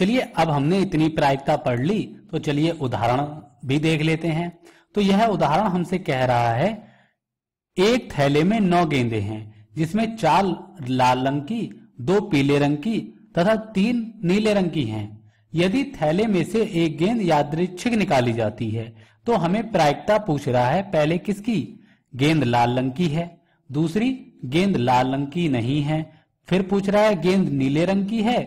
चलिए अब हमने इतनी प्रायिकता पढ़ ली तो चलिए उदाहरण भी देख लेते हैं तो यह उदाहरण हमसे कह रहा है एक थैले में नौ गेंदे हैं जिसमें चार लाल रंग की दो पीले रंग की तथा तीन नीले रंग की हैं। यदि थैले में से एक गेंद यादृच्छिक निकाली जाती है तो हमें प्रायिकता पूछ रहा है पहले किसकी गेंद लाल रंग की है दूसरी गेंद लाल रंग की नहीं है फिर पूछ रहा है गेंद नीले रंग की है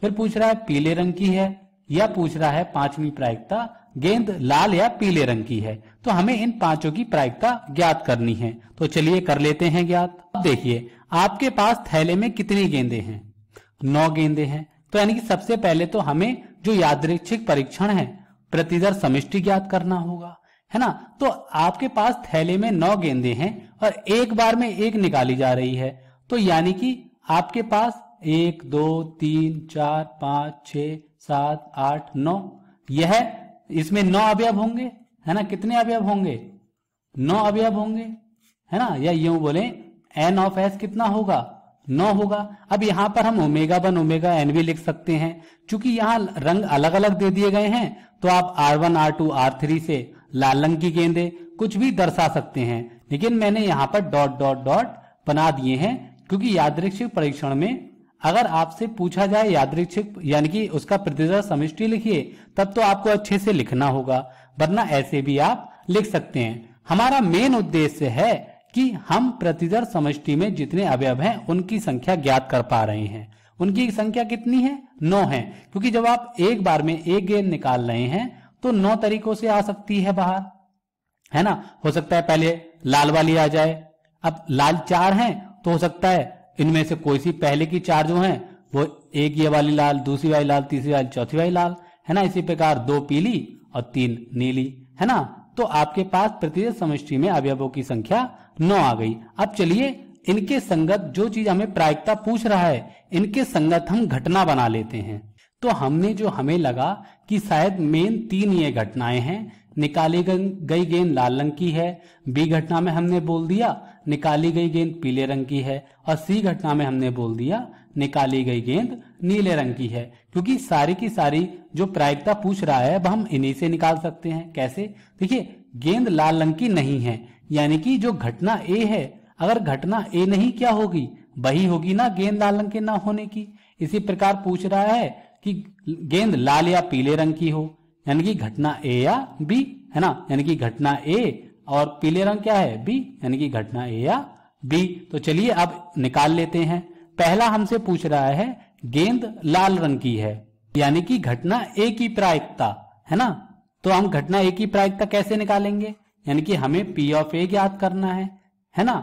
फिर पूछ रहा है पीले रंग की है या पूछ रहा है पांचवी प्रायिकता गेंद लाल या पीले रंग की है तो हमें इन पांचों की प्रायिकता ज्ञात करनी है तो चलिए कर लेते हैं ज्ञात अब देखिए आपके पास थैले में कितनी गेंदे हैं नौ गेंदे हैं तो यानी कि सबसे पहले तो हमें जो यादृक्षिक परीक्षण है प्रतिदर समिष्टि ज्ञात करना होगा है ना तो आपके पास थैले में नौ गेंदे हैं और एक बार में एक निकाली जा रही है तो यानी कि आपके पास एक दो तीन चार पांच छ सात आठ नौ यह इसमें नौ अवयव होंगे है ना कितने अवयव होंगे नौ अवयव होंगे है ना या यू बोले एन ऑफ एस कितना होगा नौ होगा अब यहां पर हम ओमेगा वन ओमेगा एन भी लिख सकते हैं क्योंकि यहां रंग अलग अलग दे दिए गए हैं तो आप R one R two R three से लाल रंग की गेंदे कुछ भी दर्शा सकते हैं लेकिन मैंने यहां पर डॉट डॉट डॉट बना दिए हैं क्योंकि यादृक्षिक परीक्षण में अगर आपसे पूछा जाए यादृक्षिक यानी कि उसका प्रतिशत समिष्टि लिखिए तब तो आपको अच्छे से लिखना होगा वरना ऐसे भी आप लिख सकते हैं हमारा मेन उद्देश्य है कि हम प्रतिदर समष्टि में जितने अवयव हैं उनकी संख्या ज्ञात कर पा रहे हैं उनकी संख्या कितनी है नौ है क्योंकि जब आप एक बार में एक गेंद निकाल रहे हैं तो नौ तरीकों से आ सकती है बाहर है ना हो सकता है पहले लाल वाली आ जाए अब लाल चार हैं तो हो सकता है इनमें से कोई सी पहले की चार जो है वो एक ये वाली लाल दूसरी वाली लाल तीसरी वाली चौथी वाली लाल है ना इसी प्रकार दो पीली और तीन नीली है ना तो आपके पास प्रतिदिन समि में अवयवों की संख्या नौ आ गई अब चलिए इनके संगत जो चीज हमें प्रायिकता पूछ रहा है इनके संगत हम घटना बना लेते हैं तो हमने जो हमें लगा कि शायद मेन तीन ये घटनाएं हैं निकाली गई गेंद लाल रंग की है बी घटना में हमने बोल दिया निकाली गई गेंद पीले रंग की है और सी घटना में हमने बोल दिया निकाली गई गेंद नीले रंग की है क्योंकि सारी की सारी जो प्रायिकता पूछ रहा है वह हम इन्हीं से निकाल सकते हैं कैसे देखिए गेंद लाल रंग की नहीं है यानी कि जो घटना ए है अगर घटना ए नहीं क्या होगी वही होगी ना गेंद लाल रंग के ना होने की इसी प्रकार पूछ रहा है कि गेंद लाल या पीले रंग की हो यानी कि घटना ए या बी है ना यानी कि घटना ए और पीले रंग क्या है बी यानी कि घटना ए या बी तो चलिए अब निकाल लेते हैं पहला हमसे पूछ रहा है गेंद लाल रंग की है यानी कि घटना ए की प्रायिकता है ना तो हम घटना ए की प्रायिकता कैसे निकालेंगे यानी कि हमें पी ऑफ ए याद करना है है ना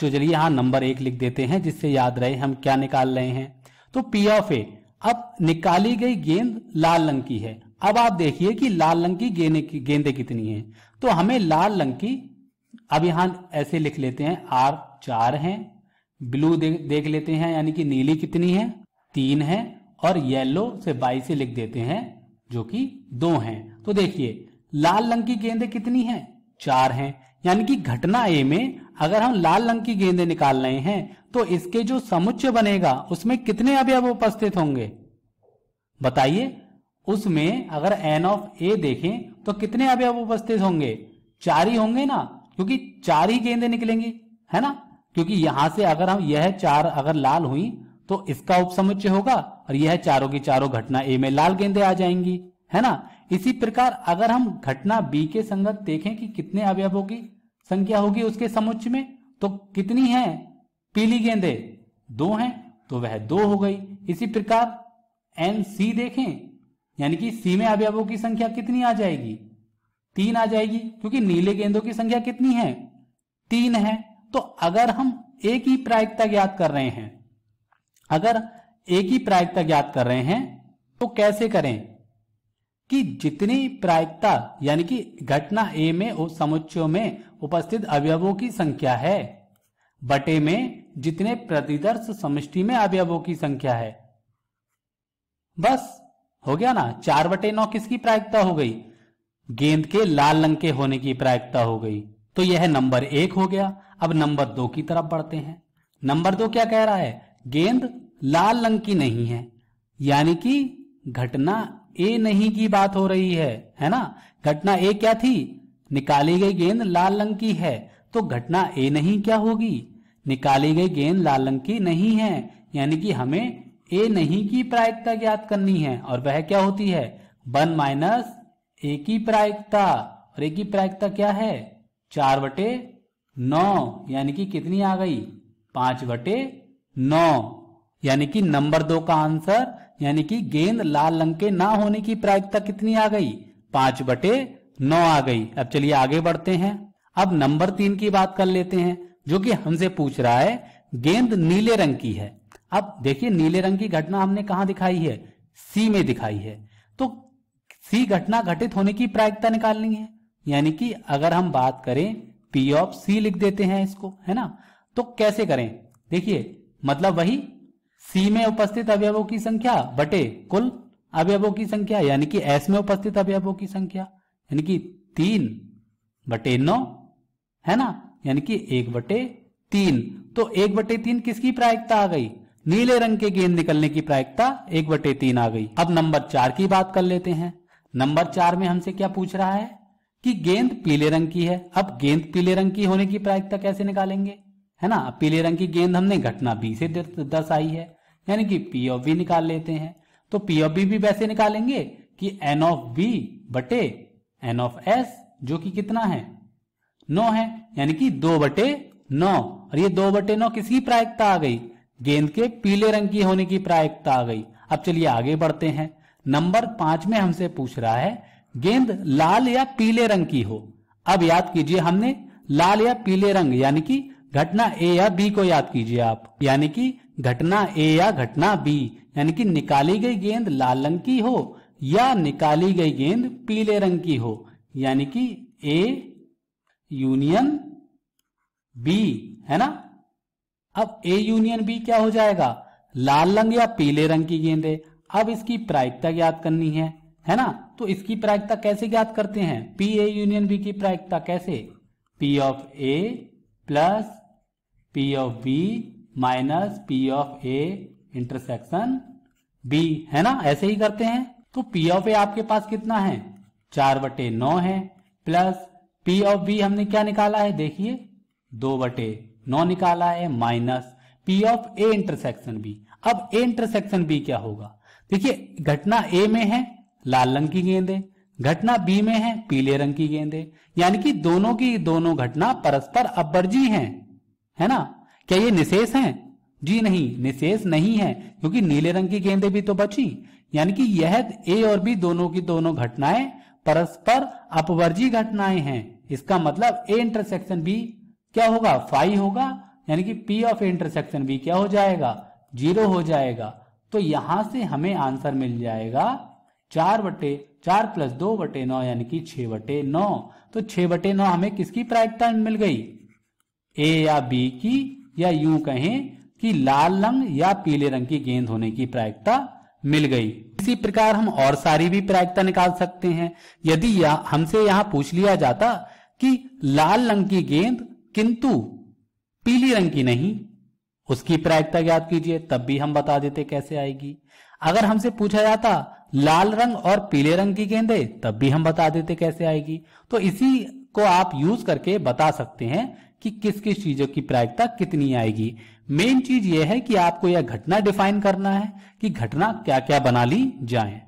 जो तो चलिए यहां नंबर एक लिख देते हैं जिससे याद रहे हम क्या निकाल रहे हैं तो पी ऑफ ए अब निकाली गई गेंद लाल रंग की है अब आप देखिए कि लाल रंग की गेंदे की गेंदे कितनी हैं तो हमें लाल रंग की अब यहां ऐसे लिख लेते हैं आर चार हैं ब्लू दे, देख लेते हैं यानी कि नीली कितनी है तीन है और येलो से बाई से लिख देते हैं जो कि दो हैं तो देखिए लाल रंग की गेंदे कितनी हैं चार हैं यानी कि घटना ए में अगर हम लाल रंग की गेंदे निकाल रहे हैं तो इसके जो समुच्चय बनेगा उसमें कितने अवयव उपस्थित होंगे बताइए उसमें अगर एन ऑफ ए देखें तो कितने अवयव उपस्थित होंगे चार ही होंगे ना क्योंकि चार ही गेंदे निकलेंगी है ना क्योंकि यहां से अगर हम यह चार अगर लाल हुई तो इसका उपसमुच्चय होगा और यह चारों की चारों घटना ए में लाल गेंदे आ जाएंगी है ना इसी प्रकार अगर हम घटना बी के संगत देखें कि कितने अवयवों की संख्या होगी उसके समुच्चय में तो कितनी है पीली गेंदे दो हैं तो वह दो हो गई इसी प्रकार एन सी देखें यानी कि सी में अवयवों की संख्या कितनी आ जाएगी तीन आ जाएगी क्योंकि नीले गेंदों की संख्या कितनी है तीन है तो अगर हम एक ही प्रायिकता ज्ञात कर रहे हैं अगर एक ही प्रायिकता ज्ञात कर रहे हैं तो कैसे करें कि जितनी प्रायिकता यानी कि घटना ए में समुच्चयों में उपस्थित अवयवों की संख्या है बटे में जितने प्रतिदर्श समि में अवयवों की संख्या है बस हो गया ना चार बटे नौ किसकी प्रायिकता हो गई गेंद के लाल रंग के होने की प्रायिकता हो गई तो यह नंबर एक हो गया अब नंबर दो की तरफ बढ़ते हैं नंबर दो क्या कह रहा है गेंद लाल रंग की नहीं है यानी कि घटना ए नहीं की बात हो रही है है ना घटना ए क्या थी निकाली गई गेंद लाल रंग की है तो घटना ए नहीं क्या होगी निकाली गई गेंद लाल रंग की नहीं है यानी कि हमें ए नहीं की प्रायिकता ज्ञात करनी है और वह क्या होती है वन माइनस ए की प्रायिकता और ए की प्रायिकता क्या है चार बटे नौ यानी कि कितनी आ गई पांच बटे नौ यानी कि नंबर दो का आंसर यानी कि गेंद लाल रंग के ना होने की प्रायिकता कितनी आ गई पांच बटे नौ आ गई अब चलिए आगे बढ़ते हैं अब नंबर तीन की बात कर लेते हैं जो कि हमसे पूछ रहा है गेंद नीले रंग की है अब देखिए नीले रंग की घटना हमने कहा दिखाई है सी में दिखाई है तो सी घटना घटित होने की प्रायिकता निकालनी है यानी कि अगर हम बात करें पी ऑफ सी लिख देते हैं इसको है ना तो कैसे करें देखिए मतलब वही सी में उपस्थित अवयवों की संख्या बटे कुल अवयवों की संख्या यानी कि एस में उपस्थित अवयवों की संख्या यानी कि तीन बटे नौ है ना यानी कि एक बटे तीन तो एक बटे तीन किसकी प्रायिकता आ गई नीले रंग के गेंद निकलने की प्रायिकता एक बटे तीन आ गई अब नंबर चार की बात कर लेते हैं नंबर चार में हमसे क्या पूछ रहा है कि गेंद पीले रंग की है अब गेंद पीले रंग की होने की प्रायिकता कैसे निकालेंगे है ना पीले रंग की गेंद हमने घटना बी से आई है यानी कि पी ऑफ बी निकाल लेते हैं तो पी ऑफ बी भी वैसे निकालेंगे कि एन ऑफ बी बटे एन ऑफ एस जो कि कितना है नौ है यानी कि दो बटे नौ और ये दो बटे नौ किसकी प्रायिकता आ गई गेंद के पीले रंग की होने की प्रायिकता आ गई अब चलिए आगे बढ़ते हैं नंबर पांच में हमसे पूछ रहा है गेंद लाल या पीले रंग की हो अब याद कीजिए हमने लाल या पीले रंग यानी कि घटना ए या बी को याद कीजिए आप यानी कि घटना ए या घटना बी यानी कि निकाली गई गेंद लाल रंग की हो या निकाली गई गेंद पीले रंग की हो यानी कि ए यूनियन बी है ना अब ए यूनियन बी क्या हो जाएगा लाल रंग या पीले रंग की गेंदे अब इसकी प्रायिकता ज्ञात करनी है है ना तो इसकी प्रायिकता कैसे ज्ञात करते हैं पी ए यूनियन बी की प्रायिकता कैसे P of A plus P of B minus P of A intersection B है ना ऐसे ही करते हैं तो पी ऑफ ए आपके पास कितना है चार बटे नौ है प्लस पी ऑफ बी हमने क्या निकाला है देखिए दो बटे नौ निकाला है minus P of A intersection B अब ए इंटरसेक्शन बी क्या होगा देखिए घटना ए में है लाल रंग की गेंदे घटना बी में है पीले रंग की गेंदे यानी कि दोनों की दोनों घटना परस्पर अपवर्जी हैं है ना क्या ये निशेष हैं जी नहीं निशेष नहीं है क्योंकि नीले रंग की गेंदे भी तो बची यानी कि यह ए और बी दोनों की दोनों घटनाएं परस्पर अपवर्जी घटनाएं हैं इसका मतलब ए इंटरसेक्शन बी क्या होगा फाइव होगा यानी कि पी ऑफ इंटरसेक्शन बी क्या हो जाएगा जीरो हो जाएगा तो यहां से हमें आंसर मिल जाएगा चार बटे चार प्लस दो बटे नौ यानी कि छह बटे नौ तो छह बटे नौ हमें किसकी प्रायिकता मिल गई ए या बी की या यूं कहें कि लाल रंग या पीले रंग की गेंद होने की प्रायिकता मिल गई इसी प्रकार हम और सारी भी प्रायिकता निकाल सकते हैं यदि हमसे यहां पूछ लिया जाता कि लाल रंग की गेंद किंतु पीली रंग की नहीं उसकी प्रायिकता ज्ञात कीजिए तब भी हम बता देते कैसे आएगी अगर हमसे पूछा जाता लाल रंग और पीले रंग की गेंदे तब भी हम बता देते कैसे आएगी तो इसी को आप यूज करके बता सकते हैं कि किस किस चीजों की प्रायिकता कितनी आएगी मेन चीज यह है कि आपको यह घटना डिफाइन करना है कि घटना क्या क्या बना ली जाए